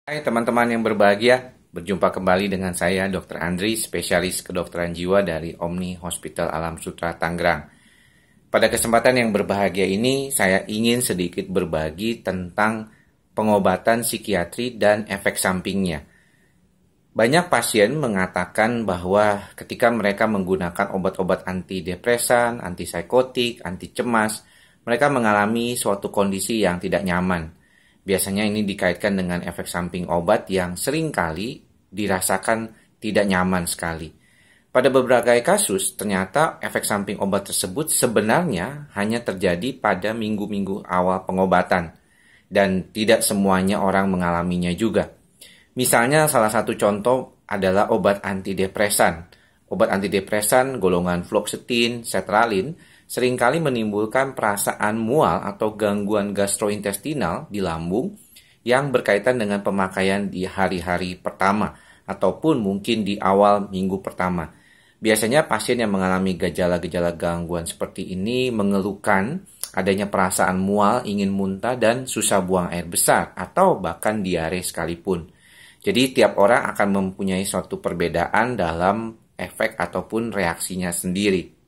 Hai teman-teman yang berbahagia, berjumpa kembali dengan saya Dr. Andri, spesialis kedokteran jiwa dari Omni Hospital Alam Sutra Tangerang. Pada kesempatan yang berbahagia ini, saya ingin sedikit berbagi tentang pengobatan psikiatri dan efek sampingnya. Banyak pasien mengatakan bahwa ketika mereka menggunakan obat-obat antidepresan, antipsikotik, anti cemas, mereka mengalami suatu kondisi yang tidak nyaman Biasanya ini dikaitkan dengan efek samping obat yang seringkali dirasakan tidak nyaman sekali. Pada beberapa kasus, ternyata efek samping obat tersebut sebenarnya hanya terjadi pada minggu-minggu awal pengobatan, dan tidak semuanya orang mengalaminya juga. Misalnya, salah satu contoh adalah obat antidepresan. Obat antidepresan golongan fluoxetine, sertralin seringkali menimbulkan perasaan mual atau gangguan gastrointestinal di lambung yang berkaitan dengan pemakaian di hari-hari pertama ataupun mungkin di awal minggu pertama. Biasanya pasien yang mengalami gejala-gejala gangguan seperti ini mengeluhkan adanya perasaan mual, ingin muntah, dan susah buang air besar atau bahkan diare sekalipun. Jadi tiap orang akan mempunyai suatu perbedaan dalam efek ataupun reaksinya sendiri.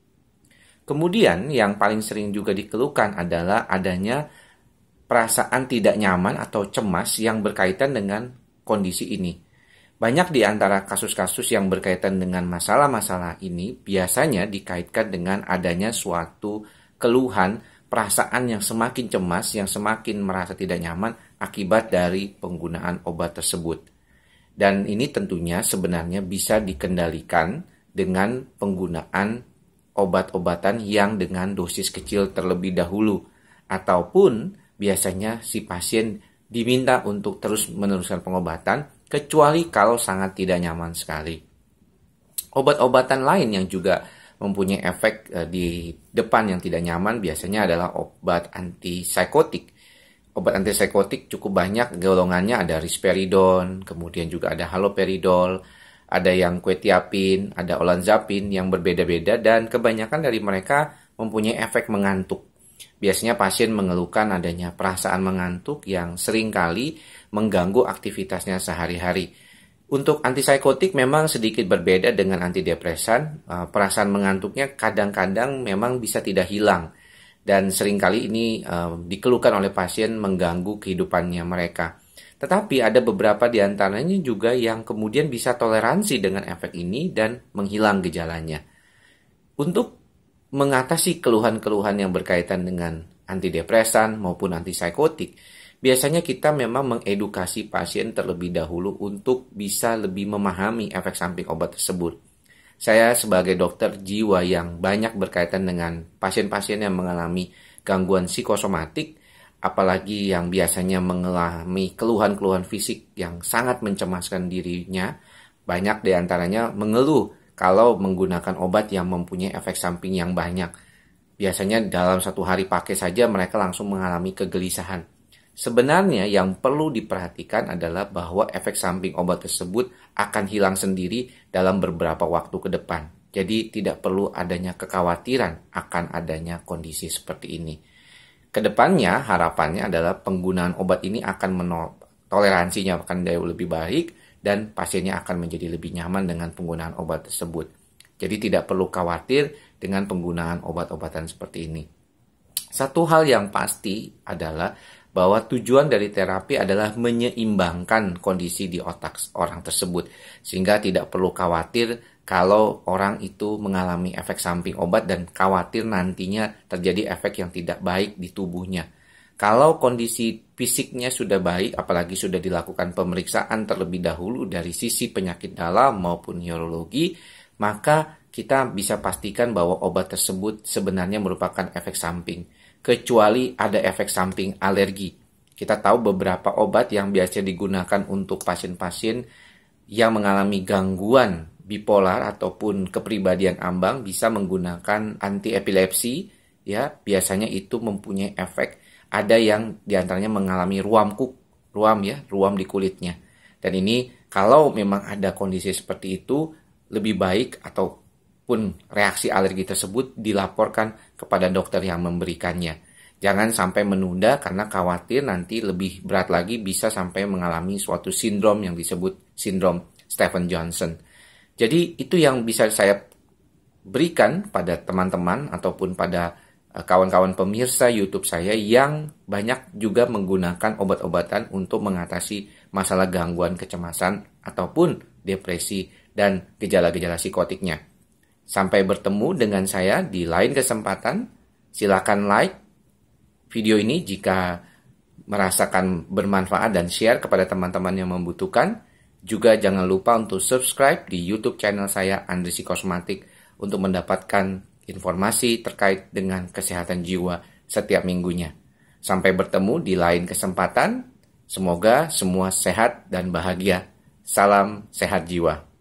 Kemudian yang paling sering juga dikeluhkan adalah adanya perasaan tidak nyaman atau cemas yang berkaitan dengan kondisi ini. Banyak di antara kasus-kasus yang berkaitan dengan masalah-masalah ini biasanya dikaitkan dengan adanya suatu keluhan, perasaan yang semakin cemas, yang semakin merasa tidak nyaman akibat dari penggunaan obat tersebut. Dan ini tentunya sebenarnya bisa dikendalikan dengan penggunaan obat-obatan yang dengan dosis kecil terlebih dahulu, ataupun biasanya si pasien diminta untuk terus meneruskan pengobatan, kecuali kalau sangat tidak nyaman sekali. Obat-obatan lain yang juga mempunyai efek e, di depan yang tidak nyaman biasanya adalah obat antipsikotik. Obat antipsikotik cukup banyak golongannya ada risperidon, kemudian juga ada haloperidol, ada yang kue tiapin, ada olanzapin yang berbeda-beda dan kebanyakan dari mereka mempunyai efek mengantuk. Biasanya pasien mengeluhkan adanya perasaan mengantuk yang seringkali mengganggu aktivitasnya sehari-hari. Untuk antipsikotik memang sedikit berbeda dengan antidepresan. Eh, perasaan mengantuknya kadang-kadang memang bisa tidak hilang dan seringkali ini eh, dikeluhkan oleh pasien mengganggu kehidupannya mereka. Tetapi ada beberapa di antaranya juga yang kemudian bisa toleransi dengan efek ini dan menghilang gejalanya. Untuk mengatasi keluhan-keluhan yang berkaitan dengan antidepresan maupun antipsikotik, biasanya kita memang mengedukasi pasien terlebih dahulu untuk bisa lebih memahami efek samping obat tersebut. Saya sebagai dokter jiwa yang banyak berkaitan dengan pasien-pasien yang mengalami gangguan psikosomatik, apalagi yang biasanya mengalami keluhan-keluhan fisik yang sangat mencemaskan dirinya, banyak diantaranya mengeluh kalau menggunakan obat yang mempunyai efek samping yang banyak. Biasanya dalam satu hari pakai saja mereka langsung mengalami kegelisahan. Sebenarnya yang perlu diperhatikan adalah bahwa efek samping obat tersebut akan hilang sendiri dalam beberapa waktu ke depan. Jadi tidak perlu adanya kekhawatiran akan adanya kondisi seperti ini. Kedepannya harapannya adalah penggunaan obat ini akan menol toleransinya akan jauh lebih baik dan pasiennya akan menjadi lebih nyaman dengan penggunaan obat tersebut. Jadi tidak perlu khawatir dengan penggunaan obat-obatan seperti ini. Satu hal yang pasti adalah bahwa tujuan dari terapi adalah menyeimbangkan kondisi di otak orang tersebut sehingga tidak perlu khawatir kalau orang itu mengalami efek samping obat dan khawatir nantinya terjadi efek yang tidak baik di tubuhnya. Kalau kondisi fisiknya sudah baik, apalagi sudah dilakukan pemeriksaan terlebih dahulu dari sisi penyakit dalam maupun neurologi, maka kita bisa pastikan bahwa obat tersebut sebenarnya merupakan efek samping kecuali ada efek samping alergi. Kita tahu beberapa obat yang biasanya digunakan untuk pasien-pasien yang mengalami gangguan bipolar ataupun kepribadian ambang bisa menggunakan anti epilepsi ya biasanya itu mempunyai efek ada yang diantaranya mengalami ruam kuk ruam ya ruam di kulitnya dan ini kalau memang ada kondisi seperti itu lebih baik atau pun reaksi alergi tersebut dilaporkan kepada dokter yang memberikannya. Jangan sampai menunda karena khawatir nanti lebih berat lagi bisa sampai mengalami suatu sindrom yang disebut sindrom Stephen Johnson. Jadi itu yang bisa saya berikan pada teman-teman ataupun pada eh, kawan-kawan pemirsa YouTube saya yang banyak juga menggunakan obat-obatan untuk mengatasi masalah gangguan kecemasan ataupun depresi dan gejala-gejala psikotiknya. Sampai bertemu dengan saya di lain kesempatan. Silakan like video ini jika merasakan bermanfaat dan share kepada teman-teman yang membutuhkan. Juga jangan lupa untuk subscribe di YouTube channel saya Andresi Kosmatik untuk mendapatkan informasi terkait dengan kesehatan jiwa setiap minggunya. Sampai bertemu di lain kesempatan. Semoga semua sehat dan bahagia. Salam sehat jiwa.